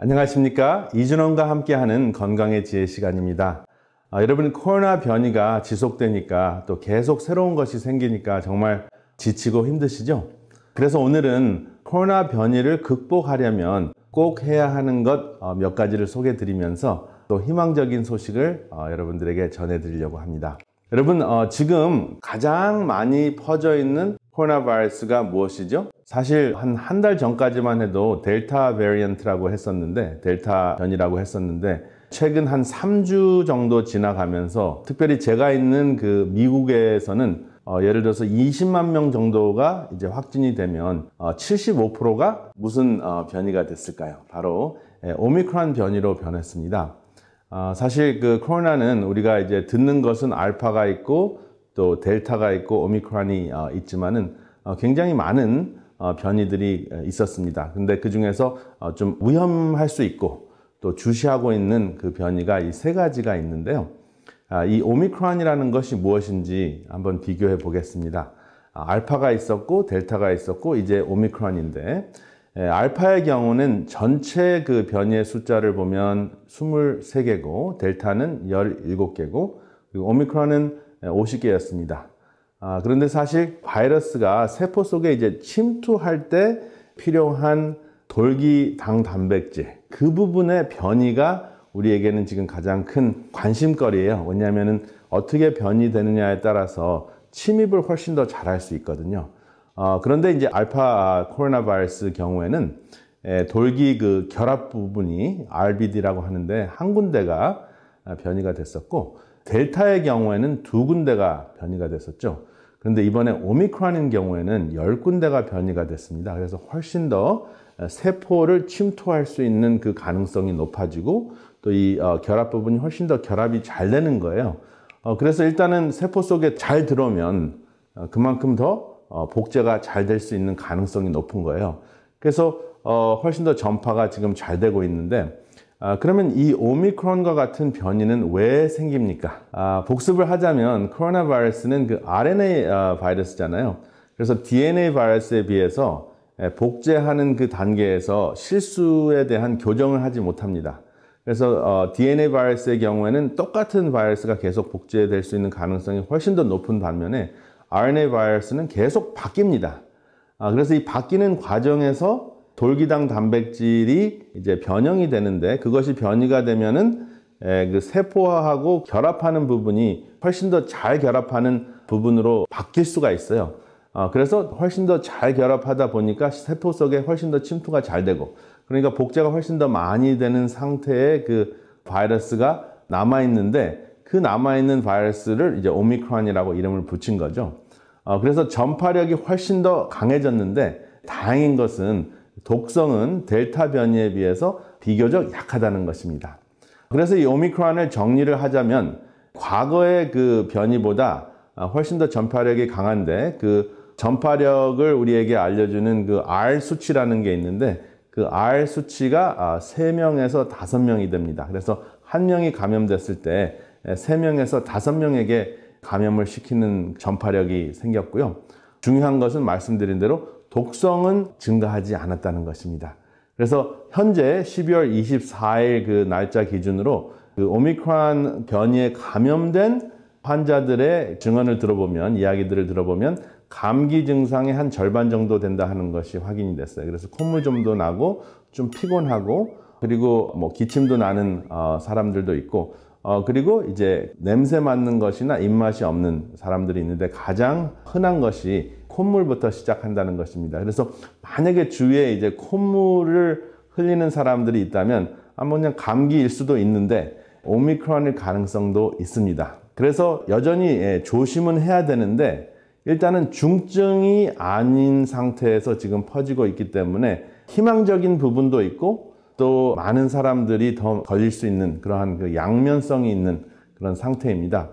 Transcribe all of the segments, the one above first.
안녕하십니까 이준원과 함께하는 건강의 지혜 시간입니다 아, 여러분 코로나 변이가 지속되니까 또 계속 새로운 것이 생기니까 정말 지치고 힘드시죠 그래서 오늘은 코로나 변이를 극복하려면 꼭 해야 하는 것몇 어, 가지를 소개 해 드리면서 또 희망적인 소식을 어, 여러분들에게 전해드리려고 합니다. 여러분 어, 지금 가장 많이 퍼져 있는 코로나 바이러스가 무엇이죠? 사실 한 한 달 전까지만 해도 델타 베리언트라고 했었는데 델타 변이라고 했었는데 최근 한 3주 정도 지나가면서 특별히 제가 있는 그 미국에서는 어, 예를 들어서 20만 명 정도가 이제 확진이 되면 어, 75%가 무슨 어, 변이가 됐을까요? 바로 예, 오미크론 변이로 변했습니다. 아, 사실 그 코로나는 우리가 이제 듣는 것은 알파가 있고 또 델타가 있고 오미크론이 어, 있지만은 어, 굉장히 많은 어, 변이들이 있었습니다. 근데 그 중에서 어, 좀 위험할 수 있고 또 주시하고 있는 그 변이가 이 세 가지가 있는데요. 아, 이 오미크론이라는 것이 무엇인지 한번 비교해 보겠습니다. 아, 알파가 있었고 델타가 있었고 이제 오미크론인데 예, 알파의 경우는 전체 그 변이의 숫자를 보면 23개고 델타는 17개고 그리고 오미크론은 50개였습니다. 아, 그런데 사실 바이러스가 세포 속에 이제 침투할 때 필요한 돌기 당 단백질 그 부분의 변이가 우리에게는 지금 가장 큰 관심거리예요. 왜냐하면 어떻게 변이 되느냐에 따라서 침입을 훨씬 더 잘할 수 있거든요. 어, 그런데 이제 알파 코로나 바이러스 경우에는 에, 돌기 그 결합 부분이 RBD라고 하는데 한 군데가 어, 변이가 됐었고 델타의 경우에는 두 군데가 변이가 됐었죠. 그런데 이번에 오미크론인 경우에는 열 군데가 변이가 됐습니다. 그래서 훨씬 더 어, 세포를 침투할 수 있는 그 가능성이 높아지고 또이 어, 결합 부분이 훨씬 더 결합이 잘 되는 거예요. 그래서 일단은 세포 속에 잘 들어오면 그만큼 더 어, 복제가 잘 될 수 있는 가능성이 높은 거예요. 그래서 어, 훨씬 더 전파가 지금 잘 되고 있는데 아, 그러면 이 오미크론과 같은 변이는 왜 생깁니까? 아, 복습을 하자면 코로나 바이러스는 그 RNA 아, 바이러스잖아요. 그래서 DNA 바이러스에 비해서 예, 복제하는 그 단계에서 실수에 대한 교정을 하지 못합니다. 그래서 DNA 어, 바이러스의 경우에는 똑같은 바이러스가 계속 복제될 수 있는 가능성이 훨씬 더 높은 반면에 RNA 바이러스는 계속 바뀝니다. 아, 그래서 이 바뀌는 과정에서 돌기당 단백질이 이제 변형이 되는데 그것이 변이가 되면은 에, 예, 그 세포화하고 결합하는 부분이 훨씬 더 잘 결합하는 부분으로 바뀔 수가 있어요. 아, 그래서 훨씬 더 잘 결합하다 보니까 세포 속에 훨씬 더 침투가 잘 되고 그러니까 복제가 훨씬 더 많이 되는 상태의 그 바이러스가 남아 있는데 그 남아있는 바이러스를 이제 오미크론이라고 이름을 붙인 거죠. 어, 그래서 전파력이 훨씬 더 강해졌는데 다행인 것은 독성은 델타 변이에 비해서 비교적 약하다는 것입니다. 그래서 이 오미크론을 정리를 하자면 과거의 그 변이보다 어, 훨씬 더 전파력이 강한데 그 전파력을 우리에게 알려주는 그 R 수치라는 게 있는데 그 R 수치가 3명에서 아, 5명이 됩니다. 그래서 한 명이 감염됐을 때 3명에서 예, 5명에게 감염을 시키는 전파력이 생겼고요. 중요한 것은 말씀드린 대로 독성은 증가하지 않았다는 것입니다. 그래서 현재 12월 24일 그 날짜 기준으로 그 오미크론 변이에 감염된 환자들의 증언을 들어보면 이야기들을 들어보면 감기 증상의 한 절반 정도 된다 하는 것이 확인이 됐어요. 그래서 콧물 좀도 나고 좀 피곤하고 그리고 뭐 기침도 나는 어, 사람들도 있고 어, 그리고 이제 냄새 맡는 것이나 입맛이 없는 사람들이 있는데 가장 흔한 것이 콧물부터 시작한다는 것입니다. 그래서 만약에 주위에 이제 콧물을 흘리는 사람들이 있다면 아마 뭐 그냥 감기일 수도 있는데 오미크론일 가능성도 있습니다. 그래서 여전히 예, 조심은 해야 되는데 일단은 중증이 아닌 상태에서 지금 퍼지고 있기 때문에 희망적인 부분도 있고 또 많은 사람들이 더 걸릴 수 있는 그러한 그 양면성이 있는 그런 상태입니다.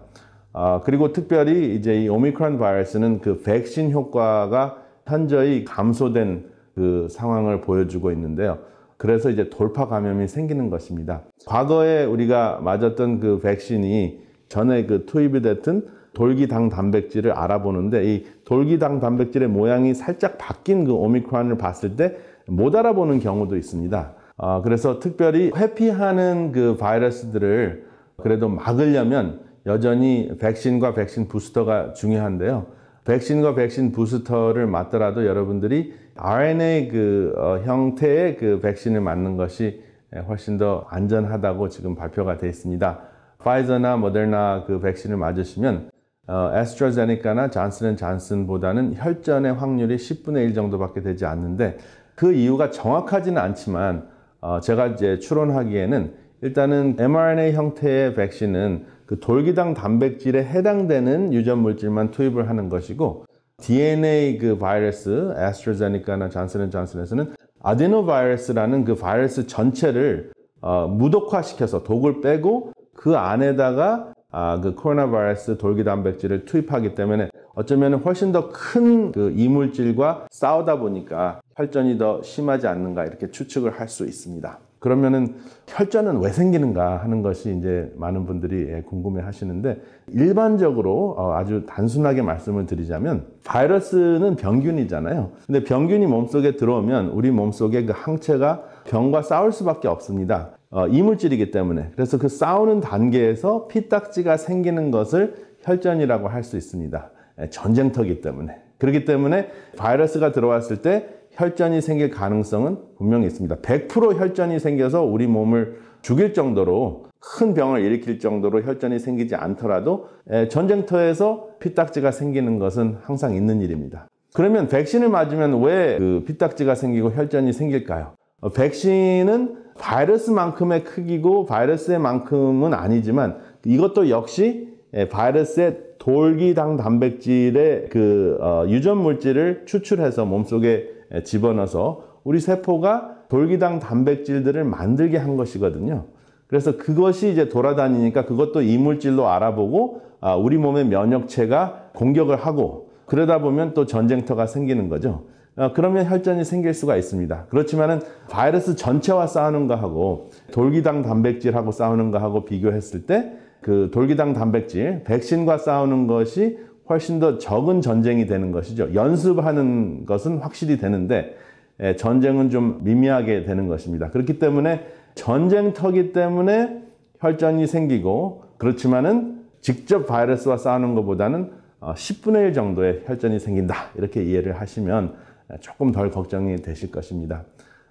아, 그리고 특별히 이제 이 오미크론 바이러스는 그 백신 효과가 현저히 감소된 그 상황을 보여주고 있는데요. 그래서 이제 돌파 감염이 생기는 것입니다. 과거에 우리가 맞았던 그 백신이 전에 그 투입이 됐던 돌기당 단백질을 알아보는데 이 돌기당 단백질의 모양이 살짝 바뀐 그 오미크론을 봤을 때 못 알아보는 경우도 있습니다. 어, 그래서 특별히 회피하는 그 바이러스들을 그래도 막으려면 여전히 백신과 백신 부스터가 중요한데요. 백신과 백신 부스터를 맞더라도 여러분들이 RNA 그 어, 형태의 그 백신을 맞는 것이 예, 훨씬 더 안전하다고 지금 발표가 되어 있습니다. 파이저나 모델나 그 백신을 맞으시면 어, 에스트라제니카나 잔슨앤잔슨보다는 혈전의 확률이 10분의 1 정도밖에 되지 않는데 그 이유가 정확하지는 않지만 어, 제가 이제 추론하기에는 일단은 mRNA 형태의 백신은 그 돌기당 단백질에 해당되는 유전 물질만 투입을 하는 것이고 DNA 그 바이러스, 에스트라제니카나 잔슨앤잔슨에서는 아데노바이러스라는 그 바이러스 전체를 어, 무독화시켜서 독을 빼고 그 안에다가 아, 그 코로나 바이러스 돌기 단백질을 투입하기 때문에 어쩌면 훨씬 더 큰 그 이물질과 싸우다 보니까 혈전이 더 심하지 않는가 이렇게 추측을 할 수 있습니다. 그러면은 혈전은 왜 생기는가 하는 것이 이제 많은 분들이 예, 궁금해 하시는데 일반적으로 어, 아주 단순하게 말씀을 드리자면 바이러스는 병균이잖아요. 근데 병균이 몸속에 들어오면 우리 몸속에 그 항체가 병과 싸울 수밖에 없습니다. 어, 이물질이기 때문에. 그래서 그 싸우는 단계에서 피딱지가 생기는 것을 혈전이라고 할 수 있습니다. 예, 전쟁터기 때문에. 그렇기 때문에 바이러스가 들어왔을 때 혈전이 생길 가능성은 분명히 있습니다. 100% 혈전이 생겨서 우리 몸을 죽일 정도로 큰 병을 일으킬 정도로 혈전이 생기지 않더라도 예, 전쟁터에서 피딱지가 생기는 것은 항상 있는 일입니다. 그러면 백신을 맞으면 왜 그 피딱지가 생기고 혈전이 생길까요? 어, 백신은 바이러스만큼의 크기고 바이러스만큼은 의 아니지만 이것도 역시 예, 바이러스의 돌기당 단백질의 그 어, 유전 물질을 추출해서 몸속에 집어넣어서 우리 세포가 돌기당 단백질들을 만들게 한 것이거든요. 그래서 그것이 이제 돌아다니니까 그것도 이물질로 알아보고 아, 우리 몸의 면역체가 공격을 하고 그러다 보면 또 전쟁터가 생기는 거죠. 아, 그러면 혈전이 생길 수가 있습니다. 그렇지만은 바이러스 전체와 싸우는 거하고 돌기당 단백질하고 싸우는 거하고 비교했을 때 그 돌기당 단백질, 백신과 싸우는 것이 훨씬 더 적은 전쟁이 되는 것이죠. 연습하는 것은 확실히 되는데 예, 전쟁은 좀 미미하게 되는 것입니다. 그렇기 때문에 전쟁터기 때문에 혈전이 생기고 그렇지만은 직접 바이러스와 싸우는 것보다는 10분의 어, 1 정도의 혈전이 생긴다 이렇게 이해를 하시면 예, 조금 덜 걱정이 되실 것입니다.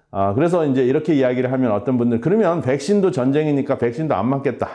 아, 그래서 이제 이렇게 이야기를 하면 어떤 분들 그러면 백신도 전쟁이니까 백신도 안 맞겠다.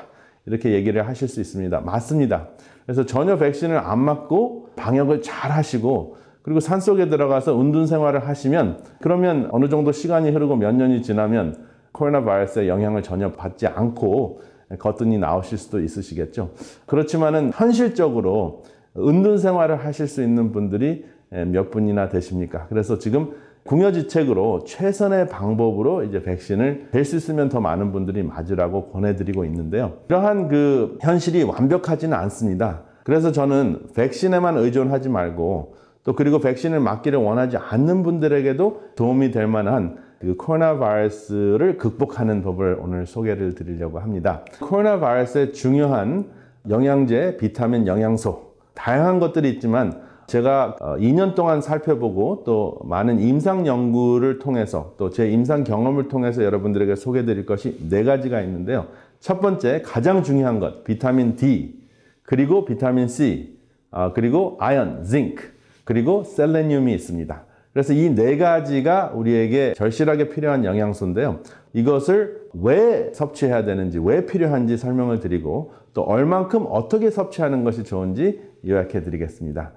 이렇게 얘기를 하실 수 있습니다. 맞습니다. 그래서 전혀 백신을 안 맞고 방역을 잘 하시고 그리고 산속에 들어가서 은둔 생활을 하시면 그러면 어느 정도 시간이 흐르고 몇 년이 지나면 코로나 바이러스의 영향을 전혀 받지 않고 거뜬히 나오실 수도 있으시겠죠. 그렇지만은 현실적으로 은둔 생활을 하실 수 있는 분들이 몇 분이나 되십니까? 그래서 지금 궁여지책으로 최선의 방법으로 이제 백신을 될 수 있으면 더 많은 분들이 맞으라고 권해드리고 있는데요. 이러한 그 현실이 완벽하지는 않습니다. 그래서 저는 백신에만 의존하지 말고 또 그리고 백신을 맞기를 원하지 않는 분들에게도 도움이 될 만한 그 코로나 바이러스를 극복하는 법을 오늘 소개를 드리려고 합니다. 코로나 바이러스의 중요한 영양제, 비타민, 영양소 다양한 것들이 있지만 제가 2년 어, 동안 살펴보고 또 많은 임상 연구를 통해서 또 제 임상 경험을 통해서 여러분들에게 소개해 드릴 것이 네 가지가 있는데요. 첫 번째 가장 중요한 것 비타민 D 그리고 비타민 C 어, 그리고 아연, zinc 그리고 셀레늄이 있습니다. 그래서 이 네 가지가 우리에게 절실하게 필요한 영양소인데요. 이것을 왜 섭취해야 되는지, 왜 필요한지 설명을 드리고 또 얼만큼 어떻게 섭취하는 것이 좋은지 요약해 드리겠습니다.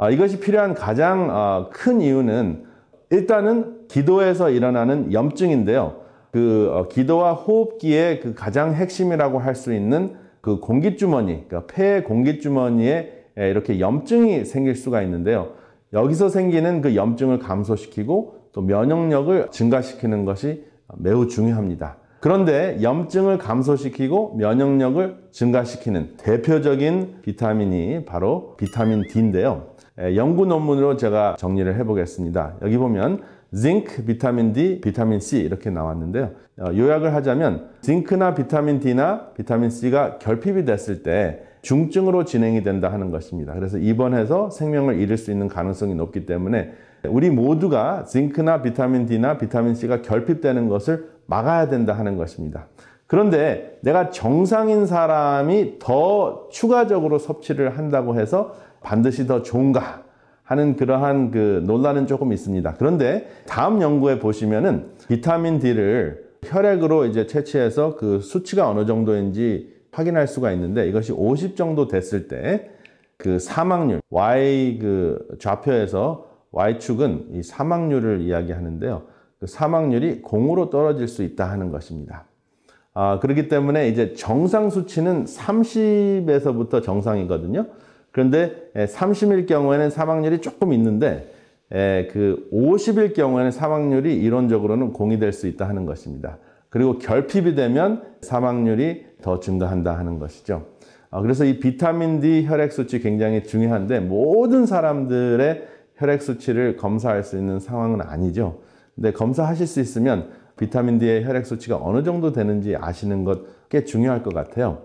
아, 이것이 필요한 가장 아, 큰 이유는 일단은 기도에서 일어나는 염증인데요. 그 어, 기도와 호흡기의 그 가장 핵심이라고 할 수 있는 그 공기주머니, 그러니까 폐의 공기주머니에 이렇게 염증이 생길 수가 있는데요. 여기서 생기는 그 염증을 감소시키고 또 면역력을 증가시키는 것이 매우 중요합니다. 그런데 염증을 감소시키고 면역력을 증가시키는 대표적인 비타민이 바로 비타민 D인데요. 예, 연구 논문으로 제가 정리를 해보겠습니다. 여기 보면 zinc, 비타민 D, 비타민 C 이렇게 나왔는데요. 어, 요약을 하자면 zinc나 비타민 D나 비타민 C가 결핍이 됐을 때 중증으로 진행이 된다 하는 것입니다. 그래서 입원해서 생명을 잃을 수 있는 가능성이 높기 때문에 우리 모두가 zinc나 비타민 D나 비타민 C가 결핍되는 것을 막아야 된다 하는 것입니다. 그런데 내가 정상인 사람이 더 추가적으로 섭취를 한다고 해서 반드시 더 좋은가 하는 그러한 그 논란은 조금 있습니다. 그런데 다음 연구에 보시면은 비타민 D를 혈액으로 이제 채취해서 그 수치가 어느 정도인지 확인할 수가 있는데 이것이 50 정도 됐을 때 그 사망률 Y 그 좌표에서 Y축은 이 사망률을 이야기하는데요. 그 사망률이 0으로 떨어질 수 있다 하는 것입니다. 아, 그렇기 때문에 이제 정상 수치는 30에서부터 정상이거든요. 그런데 30일 경우에는 사망률이 조금 있는데 그 50일 경우에는 사망률이 이론적으로는 공이될 수 있다 하는 것입니다. 그리고 결핍이 되면 사망률이 더 증가한다 하는 것이죠. 아, 그래서 이 비타민 D 혈액 수치 굉장히 중요한데 모든 사람들의 혈액 수치를 검사할 수 있는 상황은 아니죠. 근데 검사하실 수 있으면 비타민 D의 혈액 수치가 어느 정도 되는지 아시는 것 꽤 중요할 것 같아요.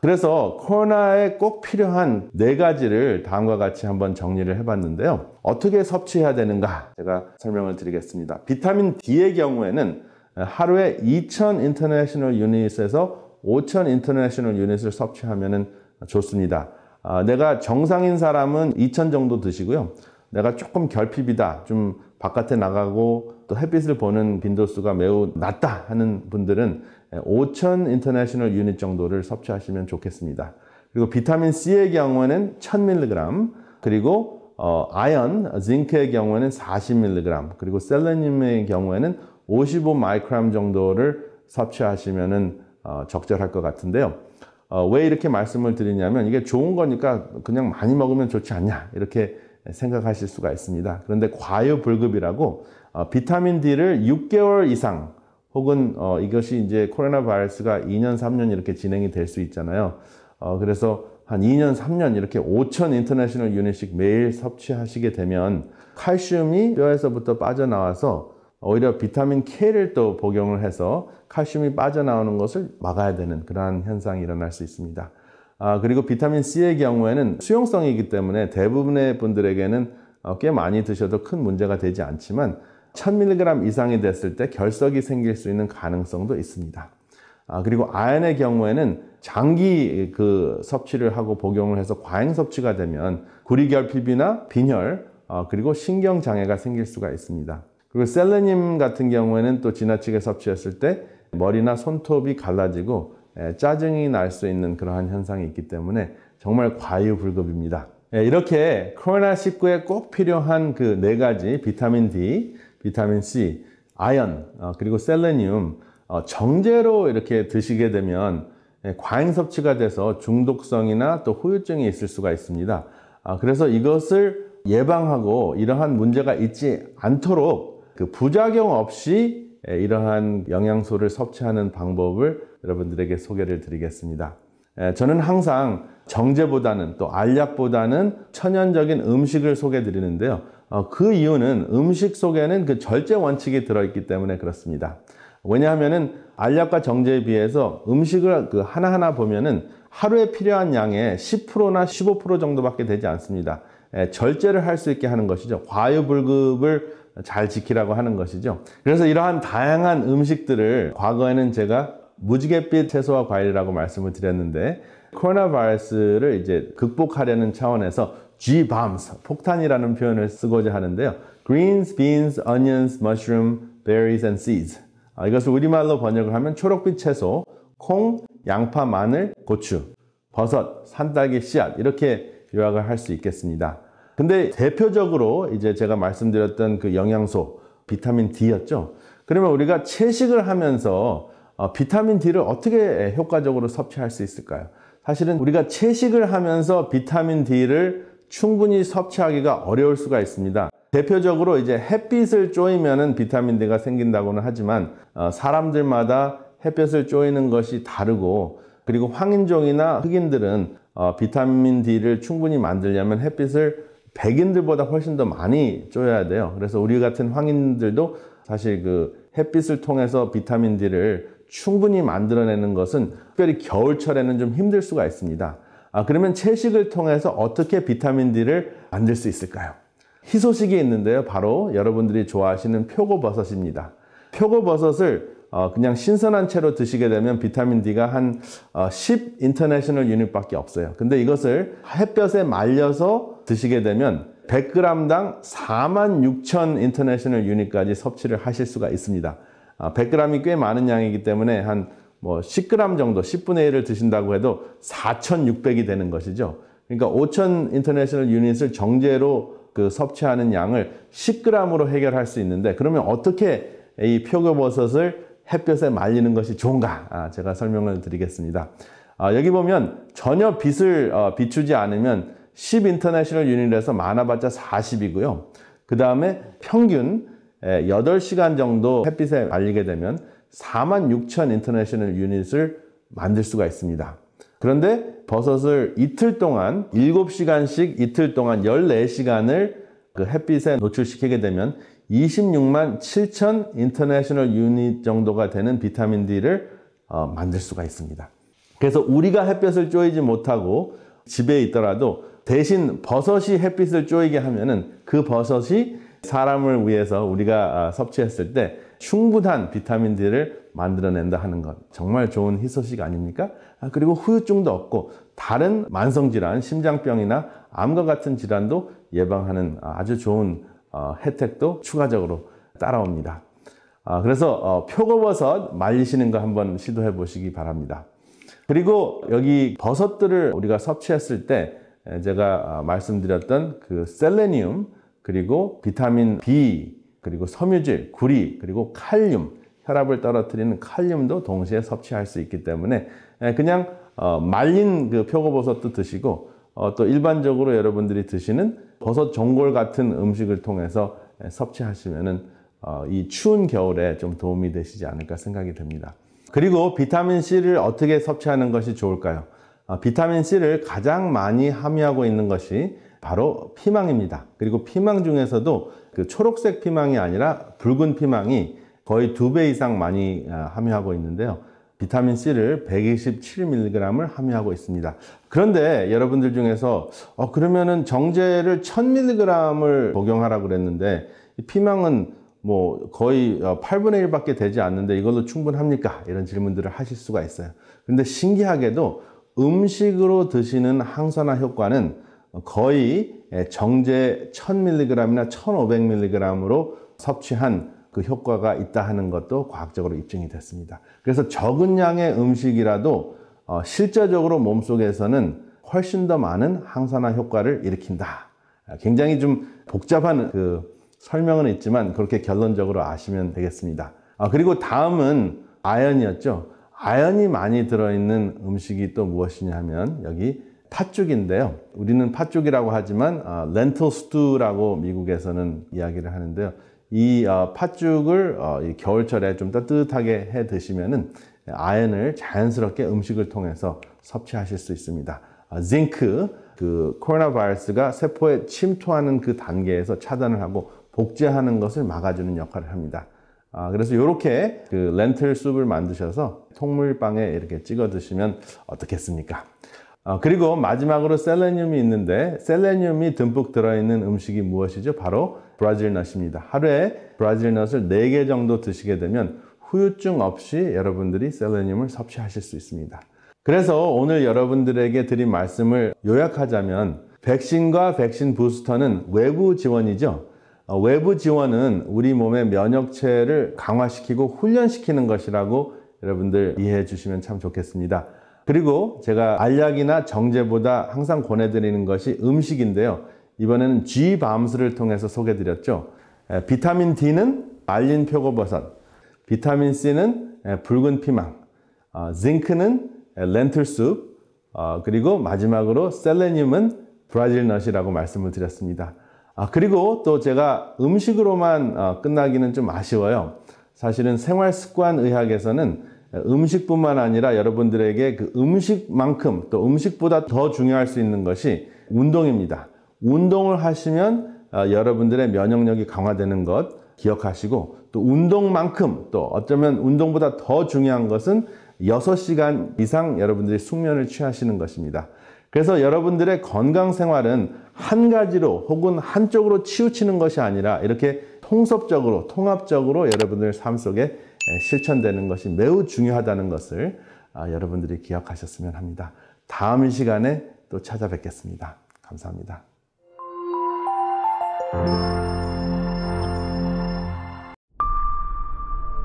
그래서 코로나에 꼭 필요한 네 가지를 다음과 같이 한번 정리를 해봤는데요. 어떻게 섭취해야 되는가 제가 설명을 드리겠습니다. 비타민 D의 경우에는 하루에 2000 인터내셔널 유닛에서 5000 인터내셔널 유닛을 섭취하면 좋습니다. 아, 내가 정상인 사람은 2000 정도 드시고요. 내가 조금 결핍이다, 좀 바깥에 나가고 또 햇빛을 보는 빈도수가 매우 낮다 하는 분들은 5,000 예, 인터내셔널 유닛 정도를 섭취하시면 좋겠습니다. 그리고 비타민 C의 경우에는 1000mg, 그리고 어, 아연, 징크의 경우에는 40mg, 그리고 셀레늄의 경우에는 55마이크람 정도를 섭취하시면 어, 적절할 것 같은데요. 어, 왜 이렇게 말씀을 드리냐면 이게 좋은 거니까 그냥 많이 먹으면 좋지 않냐 이렇게 생각하실 수가 있습니다. 그런데 과유불급이라고 어, 비타민 D를 6개월 이상 혹은 어, 이것이 이제 코로나 바이러스가 2년, 3년 이렇게 진행이 될 수 있잖아요. 어, 그래서 한 2년, 3년 이렇게 5천 인터내셔널 유닛씩 매일 섭취하시게 되면 칼슘이 뼈에서부터 빠져나와서 오히려 비타민 K를 또 복용을 해서 칼슘이 빠져나오는 것을 막아야 되는 그러한 현상이 일어날 수 있습니다. 아, 그리고 비타민 C의 경우에는 수용성이기 때문에 대부분의 분들에게는 어, 꽤 많이 드셔도 큰 문제가 되지 않지만 1000mg 이상이 됐을 때 결석이 생길 수 있는 가능성도 있습니다. 아, 그리고 아연의 경우에는 장기 그 섭취를 하고 복용을 해서 과잉 섭취가 되면 구리결핍이나 빈혈, 어, 그리고 신경장애가 생길 수가 있습니다. 그리고 셀레늄 같은 경우에는 또 지나치게 섭취했을 때 머리나 손톱이 갈라지고 에, 예, 짜증이 날 수 있는 그러한 현상이 있기 때문에 정말 과유불급입니다. 에, 예, 이렇게 코로나19에 꼭 필요한 그 네 가지 비타민 D, 비타민 C, 아연, 어, 그리고 셀레늄 어, 정제로 이렇게 드시게 되면 예, 과잉 섭취가 돼서 중독성이나 또 후유증이 있을 수가 있습니다. 아, 그래서 이것을 예방하고 이러한 문제가 있지 않도록 그 부작용 없이 예, 이러한 영양소를 섭취하는 방법을 여러분들에게 소개를 드리겠습니다. 예, 저는 항상 정제보다는 또 알약보다는 천연적인 음식을 소개 드리는데요. 어, 그 이유는 음식 속에는 그 절제 원칙이 들어있기 때문에 그렇습니다. 왜냐하면은 알약과 정제에 비해서 음식을 그 하나하나 보면은 하루에 필요한 양의 10%나 15% 정도밖에 되지 않습니다. 예, 절제를 할 수 있게 하는 것이죠. 과유불급을 잘 지키라고 하는 것이죠. 그래서 이러한 다양한 음식들을 과거에는 제가 무지갯빛 채소와 과일이라고 말씀을 드렸는데 코로나 바이러스를 이제 극복하려는 차원에서 G-bombs, 폭탄이라는 표현을 쓰고자 하는데요. Greens, beans, onions, mushroom, berries and seeds. 아, 이것을 우리말로 번역을 하면 초록빛 채소, 콩, 양파, 마늘, 고추, 버섯, 산딸기 씨앗 이렇게 요약을 할 수 있겠습니다. 근데 대표적으로 이제 제가 말씀드렸던 그 영양소 비타민 D였죠. 그러면 우리가 채식을 하면서 어, 비타민 D를 어떻게 효과적으로 섭취할 수 있을까요? 사실은 우리가 채식을 하면서 비타민 D를 충분히 섭취하기가 어려울 수가 있습니다. 대표적으로 이제 햇빛을 쪼이면은 비타민 D가 생긴다고는 하지만 어, 사람들마다 햇볕을 쪼이는 것이 다르고 그리고 황인종이나 흑인들은 어, 비타민 D를 충분히 만들려면 햇빛을 백인들보다 훨씬 더 많이 쪼여야 돼요. 그래서 우리 같은 황인들도 사실 그 햇빛을 통해서 비타민 D를 충분히 만들어내는 것은 특별히 겨울철에는 좀 힘들 수가 있습니다. 아, 그러면 채식을 통해서 어떻게 비타민 D를 만들 수 있을까요? 희소식이 있는데요. 바로 여러분들이 좋아하시는 표고버섯입니다. 표고버섯을 어, 그냥 신선한 채로 드시게 되면 비타민 D가 한 10 어, 인터내셔널 유닛밖에 없어요. 근데 이것을 햇볕에 말려서 드시게 되면 100g당 46,000 인터내셔널 유닛까지 섭취를 하실 수가 있습니다. 100g이 아, 꽤 많은 양이기 때문에 한 뭐 10g 정도, 10분의 1을 드신다고 해도 4,600이 되는 것이죠. 그러니까 5,000 인터내셔널 유닛을 정제로 그 섭취하는 양을 10g으로 해결할 수 있는데 그러면 어떻게 이 표고버섯을 햇볕에 말리는 것이 좋은가? 아, 제가 설명을 드리겠습니다. 아, 여기 보면 전혀 빛을 어, 비추지 않으면 10 인터내셔널 유닛에서 많아봤자 40이고요. 그 다음에 평균 8 예, 시간 정도 햇빛에 말리게 되면 4만 6천 인터내셔널 유닛을 만들 수가 있습니다. 그런데 버섯을 이틀 동안 7시간씩 이틀 동안 14시간을 그 햇빛에 노출시키게 되면 26만 7천 인터내셔널 유닛 정도가 되는 비타민 D를 어, 만들 수가 있습니다. 그래서 우리가 햇볕을 쪼이지 못하고 집에 있더라도 대신 버섯이 햇빛을 쪼이게 하면은 그 버섯이 사람을 위해서 우리가 아, 섭취했을 때 충분한 비타민 D를 만들어낸다 하는 것 정말 좋은 희소식 아닙니까? 아, 그리고 후유증도 없고 다른 만성질환, 심장병이나 암과 같은 질환도 예방하는 아, 아주 좋은 어, 혜택도 추가적으로 따라옵니다. 그래서 어, 표고버섯 말리시는 거 한번 시도해 보시기 바랍니다. 그리고 여기 버섯들을 우리가 섭취했을 때 제가 말씀드렸던 그 셀레니움 그리고 비타민 B, 그리고 섬유질, 구리, 그리고 칼륨, 혈압을 떨어뜨리는 칼륨도 동시에 섭취할 수 있기 때문에 예, 그냥 어, 말린 그 표고버섯도 드시고 어, 또 일반적으로 여러분들이 드시는 버섯 전골 같은 음식을 통해서 예, 섭취하시면은 어, 이 추운 겨울에 좀 도움이 되시지 않을까 생각이 듭니다. 그리고 비타민 C를 어떻게 섭취하는 것이 좋을까요? 비타민 C를 가장 많이 함유하고 있는 것이 바로 피망입니다. 그리고 피망 중에서도 그 초록색 피망이 아니라 붉은 피망이 거의 두 배 이상 많이 아, 함유하고 있는데요. 비타민 C를 127mg을 함유하고 있습니다. 그런데 여러분들 중에서 어 그러면은 정제를 1000mg을 복용하라고 그랬는데 피망은 뭐 거의 8분의 어, 1밖에 되지 않는데 이걸로 충분합니까? 이런 질문들을 하실 수가 있어요. 근데 신기하게도 음식으로 드시는 항산화 효과는 거의 예, 정제 1000mg이나 1500mg으로 섭취한 그 효과가 있다 하는 것도 과학적으로 입증이 됐습니다. 그래서 적은 양의 음식이라도 어, 실제적으로 몸속에서는 훨씬 더 많은 항산화 효과를 일으킨다. 아, 굉장히 좀 복잡한 그 설명은 있지만 그렇게 결론적으로 아시면 되겠습니다. 아, 그리고 다음은 아연이었죠. 아연이 많이 들어있는 음식이 또 무엇이냐 하면 여기 팥죽인데요. 우리는 팥죽이라고 하지만 렌 l 스 n 라고 미국에서는 이야기를 하는데요. 이 아, 팥죽을 어, 겨울철에 좀 따뜻하게 해 드시면은 아연을 자연스럽게 음식을 통해서 섭취하실 수 있습니다. 아, 징크 그 코로나 바이러스가 세포에 침투하는 그 단계에서 차단을 하고 복제하는 것을 막아주는 역할을 합니다. 아, 그래서 이렇게 그 렌틀 숲을 만드셔서 통물방에 이렇게 찍어 드시면 어떻겠습니까? 어, 그리고 마지막으로 셀레늄이 있는데 셀레늄이 듬뿍 들어있는 음식이 무엇이죠? 바로 브라질넛입니다. 하루에 브라질넛을 4개 정도 드시게 되면 후유증 없이 여러분들이 셀레늄을 섭취하실 수 있습니다. 그래서 오늘 여러분들에게 드린 말씀을 요약하자면 백신과 백신 부스터는 외부 지원이죠. 어, 외부 지원은 우리 몸의 면역체를 강화시키고 훈련시키는 것이라고 여러분들 이해해 주시면 참 좋겠습니다. 그리고 제가 알약이나 정제보다 항상 권해드리는 것이 음식인데요. 이번에는 g 밤수를 통해서 소개드렸죠. 비타민 D는 말린 표고버섯, 비타민 C는 붉은 피망, 어, 징크는 렌틀숲, 어, 그리고 마지막으로 셀레늄은 브라질 넛이라고 말씀을 드렸습니다. 아, 그리고 또 제가 음식으로만 어, 끝나기는 좀 아쉬워요. 사실은 생활습관의학에서는 음식뿐만 아니라 여러분들에게 그 음식만큼 또 음식보다 더 중요할 수 있는 것이 운동입니다. 운동을 하시면 어, 여러분들의 면역력이 강화되는 것 기억하시고 또 운동만큼 또 어쩌면 운동보다 더 중요한 것은 6시간 이상 여러분들이 숙면을 취하시는 것입니다. 그래서 여러분들의 건강 생활은 한 가지로 혹은 한쪽으로 치우치는 것이 아니라 이렇게 통섭적으로 통합적으로 여러분들 삶 속에 실천되는 것이 매우 중요하다는 것을 아, 여러분들이 기억하셨으면 합니다. 다음 시간에 또 찾아뵙겠습니다. 감사합니다.